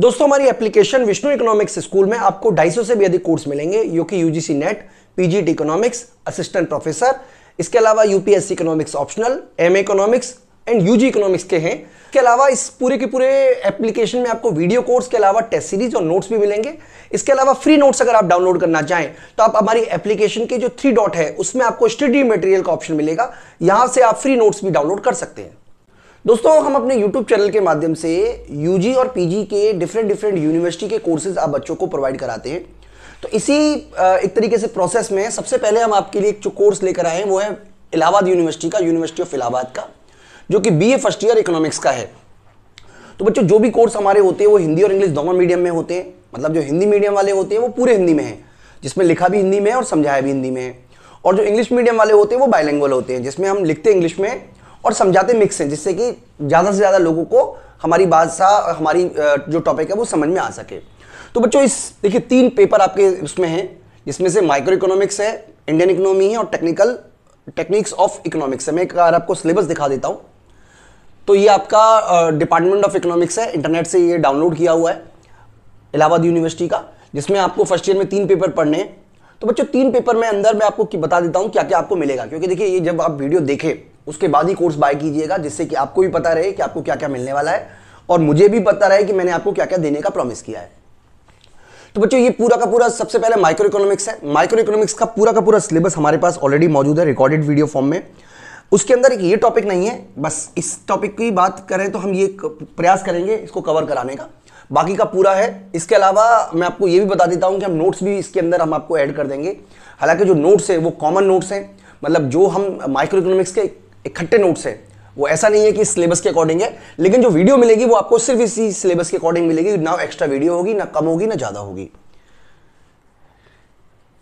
दोस्तों हमारी application Vishnu economics school में आपको 250 से भी अधिक कोर्स मिलेंगे जो कि UGC NET PGT economics assistant professor इसके अलावा UPSC economics optional M economics and UG economics के हैं इसके अलावा इस पूरे के पूरे एप्लीकेशन में आपको वीडियो कोर्स के अलावा टेस्ट सीरीज और नोट्स भी मिलेंगे इसके अलावा फ्री नोट्स अगर आप डाउनलोड करना चाहें तो आप हमारी एप्लीकेशन के जो थ्री डॉट है उसमें आपको स्टडी मटेरियल का ऑप्शन मिलेगा यहां से आप फ्री नोट्स भी डाउनलोड कर सकते हैं दोस्तों हम अपने YouTube चैनल के माध्यम से यूजी और पीजी के डिफरेंट डिफरेंट यूनिवर्सिटी के कोर्सेज आप बच्चों को प्रोवाइड कराते हैं तो इसी एक तरीके से प्रोसेस में सबसे पहले हम आपके लिए एक जो कोर्स लेकर आए हैं वो है इलाहाबाद यूनिवर्सिटी का यूनिवर्सिटी ऑफ इलाहाबाद का जो कि बी फर्स्ट ईयर इकोनॉमिक्स का है तो बच्चों जो भी कोर्स हमारे होते हैं वो हिंदी और इंग्लिश दोनों मीडियम में होते हैं मतलब जो हिंदी मीडियम वाले होते हैं वो पूरे हिंदी में है जिसमें लिखा भी हिंदी में है और समझाया भी हिंदी में है और जो इंग्लिश मीडियम वाले होते हैं वो बायलैंग्वल होते हैं जिसमें हम लिखते इंग्लिश में और समझाते मिक्स हैं जिससे कि ज़्यादा से ज़्यादा लोगों को हमारी बादशाह हमारी जो टॉपिक है वो समझ में आ सके तो बच्चों इस देखिए तीन पेपर आपके उसमें हैं जिसमें से माइक्रो इकोनॉमिक्स है इंडियन इकोनॉमी है और टेक्निकल टेक्निक्स ऑफ इकोनॉमिक्स है मैं एक बार आपको सिलेबस दिखा देता हूँ तो ये आपका डिपार्टमेंट ऑफ इकोनॉमिक्स है इंटरनेट से ये डाउनलोड किया हुआ है इलाहाबाद यूनिवर्सिटी का जिसमें आपको फर्स्ट ईयर में तीन पेपर पढ़ने हैं तो बच्चों तीन पेपर में अंदर मैं आपको बता देता हूँ क्या क्या आपको मिलेगा क्योंकि देखिए ये जब आप वीडियो देखें उसके बाद ही कोर्स बाय कीजिएगा जिससे कि आपको भी पता रहे कि आपको क्या क्या मिलने वाला है और मुझे भी पता रहे कि मैंने आपको क्या क्या देने का प्रॉमिस किया है तो बच्चों ये पूरा का पूरा सबसे पहले माइक्रो इकोनॉमिक्स है माइक्रो इकोनॉमिक्स का पूरा का पूरा सिलेबस हमारे पास ऑलरेडी मौजूद है रिकॉर्डेड वीडियो फॉर्म में उसके अंदर एक ये टॉपिक नहीं है बस इस टॉपिक की बात करें तो हम ये प्रयास करेंगे इसको कवर कराने का बाकी का पूरा है इसके अलावा मैं आपको ये भी बता देता हूँ कि हम नोट्स भी इसके अंदर हम आपको ऐड कर देंगे हालांकि जो नोट्स हैं वो कॉमन नोट्स हैं मतलब जो हम माइक्रो इकोनॉमिक्स के इकट्ठे नोट्स हैं वो ऐसा नहीं है कि सिलेबस के अकॉर्डिंग है लेकिन जो वीडियो मिलेगी वो आपको सिर्फ इसी सिलेबस के अकॉर्डिंग मिलेगी ना एक्स्ट्रा वीडियो होगी ना कम होगी ना ज़्यादा होगी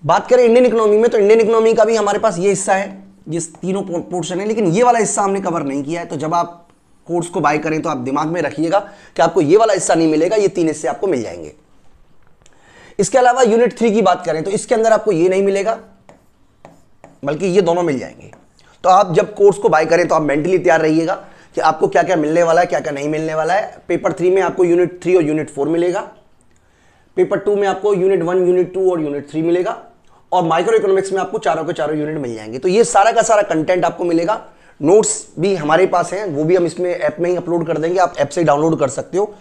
बात करें इंडियन इकोनॉमी में तो इंडियन इकोनॉमी का भी हमारे पास ये हिस्सा है ये तीनों पोर्शन है लेकिन ये वाला हिस्सा हमने कवर नहीं किया है तो जब आप कोर्स को बाय करें तो आप दिमाग में रखिएगा कि आपको ये वाला हिस्सा नहीं मिलेगा ये तीन हिस्से आपको मिल जाएंगे इसके अलावा यूनिट थ्री की बात करें तो इसके अंदर आपको ये नहीं मिलेगा बल्कि ये दोनों मिल जाएंगे तो आप जब कोर्स को बाय करें तो आप मेंटली तैयार रहिएगा कि आपको क्या क्या मिलने वाला है क्या क्या नहीं मिलने वाला है पेपर थ्री में आपको यूनिट थ्री और यूनिट फोर मिलेगा पेपर टू में आपको यूनिट वन यूनिट टू और यूनिट थ्री मिलेगा और माइक्रो इकोनॉमिक्स में आपको चारों के चारों यूनिट मिल जाएंगे तो ये सारा का सारा कंटेंट आपको मिलेगा नोट्स भी हमारे पास हैं वो भी हम इसमें ऐप में ही अपलोड कर देंगे आप ऐप से डाउनलोड कर सकते हो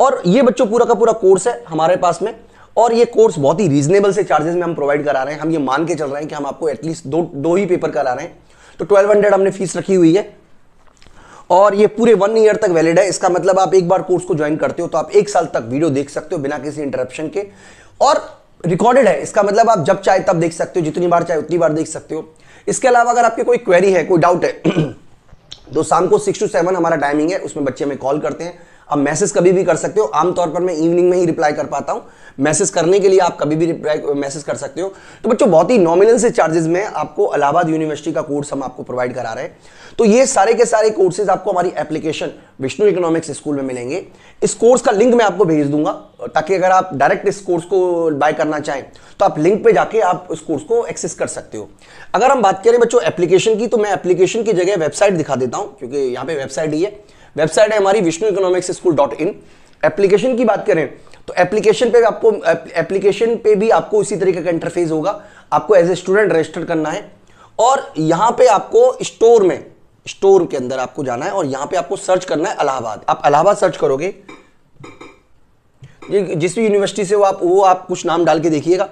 और ये बच्चों पूरा का पूरा कोर्स है हमारे पास में और ये कोर्स बहुत ही रीजनेबल से चार्जेस में हम प्रोवाइड करा रहे हैं हम ये मान के चल रहे हैं कि हम आपको एटलीस्ट दो दो ही पेपर करा रहे हैं तो ट्वेल्व हंड्रेड हमने फीस रखी हुई है और ये पूरे वन ईयर तक वैलिड है इसका मतलब आप एक बार कोर्स को ज्वाइन करते हो तो आप एक साल तक वीडियो देख सकते हो बिना किसी इंटरप्शन के और रिकॉर्डेड है इसका मतलब आप जब चाहे तब देख सकते हो जितनी बार चाहे उतनी बार देख सकते हो इसके अलावा अगर आपकी कोई क्वेरी है कोई डाउट है तो शाम को सिक्स टू सेवन हमारा टाइमिंग है उसमें बच्चे हमें कॉल करते हैं आप मैसेज कभी भी कर सकते हो आमतौर पर मैं इवनिंग में ही रिप्लाई कर पाता हूँ मैसेज करने के लिए आप कभी भी रिप्लाई मैसेज कर सकते हो तो बच्चों बहुत ही नॉमिनल से चार्जेस में आपको इलाहाबाद यूनिवर्सिटी का कोर्स हम आपको प्रोवाइड करा रहे हैं तो ये सारे के सारे कोर्सेज आपको हमारी एप्लीकेशन विष्णु इकोनॉमिक्स स्कूल में मिलेंगे इस कोर्स का लिंक मैं आपको भेज दूंगा ताकि अगर आप डायरेक्ट इस कोर्स को बाय करना चाहें तो आप लिंक पे जाके आप इस कोर्स को एक्सेस कर सकते हो अगर हम बात करें बच्चों एप्लीकेशन की तो मैं एप्लीकेशन की जगह वेबसाइट दिखा देता हूं क्योंकि यहाँ पे वेबसाइट ही है वेबसाइट है हमारी Vishnu economics school dot in application की बात करें तो एप्लीकेशन पे आपको एप्लीकेशन पे भी आपको उसी तरीके का इंटरफेस होगा आपको एज ए स्टूडेंट रजिस्टर करना है और यहाँ पे आपको स्टोर में स्टोर के अंदर आपको जाना है और यहाँ पे आपको सर्च करना है अलाहाबाद आप अलाहाबाद सर्च करोगे जिस भी यूनिवर्सिटी से हो आप वो आप कुछ नाम डाल के देखिएगा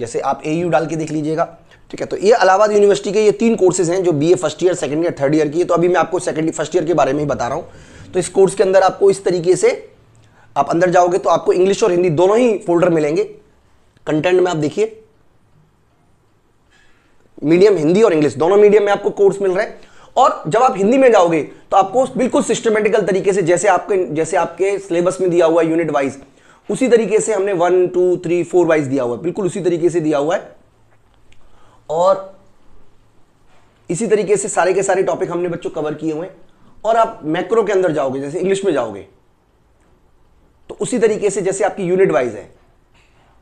जैसे आप ए डाल के देख लीजिएगा ठीक है तो ये इलाहाबाद यूनिवर्सिटी के ये तीन कोर्सेज हैं जो A first year second year third year की है तो अभी मैं आपको सेकंड फर्स्ट ईयर के बारे में ही बता रहा हूँ तो इस कोर्स के अंदर आपको इस तरीके से आप अंदर जाओगे तो आपको इंग्लिश और हिंदी दोनों ही फोल्डर मिलेंगे कंटेंट में आप देखिए मीडियम हिंदी और इंग्लिश दोनों मीडियम में आपको कोर्स मिल रहा है और जब आप हिंदी में जाओगे तो आपको बिल्कुल सिस्टमेटिकल तरीके से जैसे आपके जैसे आपके सिलेबस में दिया हुआ है यूनिट वाइज उसी तरीके से हमने one two three four wise दिया हुआ है बिल्कुल उसी तरीके से दिया हुआ है और इसी तरीके से सारे के सारे टॉपिक हमने बच्चों कवर किए हुए और आप मैक्रो के अंदर जाओगे जैसे इंग्लिश में जाओगे तो उसी तरीके से जैसे आपकी यूनिट वाइज है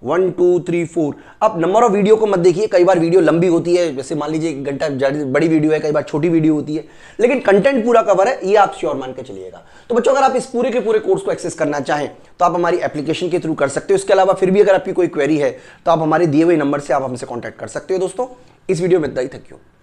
वन टू थ्री फोर अब नंबर ऑफ वीडियो को मत देखिए कई बार वीडियो लंबी होती है जैसे मान लीजिए एक घंटा बड़ी वीडियो है कई बार छोटी वीडियो होती है लेकिन कंटेंट पूरा कवर है ये आप श्योर मान के चलिएगा तो बच्चों अगर आप इस पूरे के पूरे कोर्स को एक्सेस करना चाहें तो आप हमारी एप्लीकेशन के थ्रू कर सकते हो इसके अलावा फिर भी अगर आपकी कोई क्वेरी है तो आप हमारे दिए हुए नंबर से आप हमसे कॉन्टैक्ट कर सकते हो दोस्तों इस वीडियो में इतना ही थैंक यू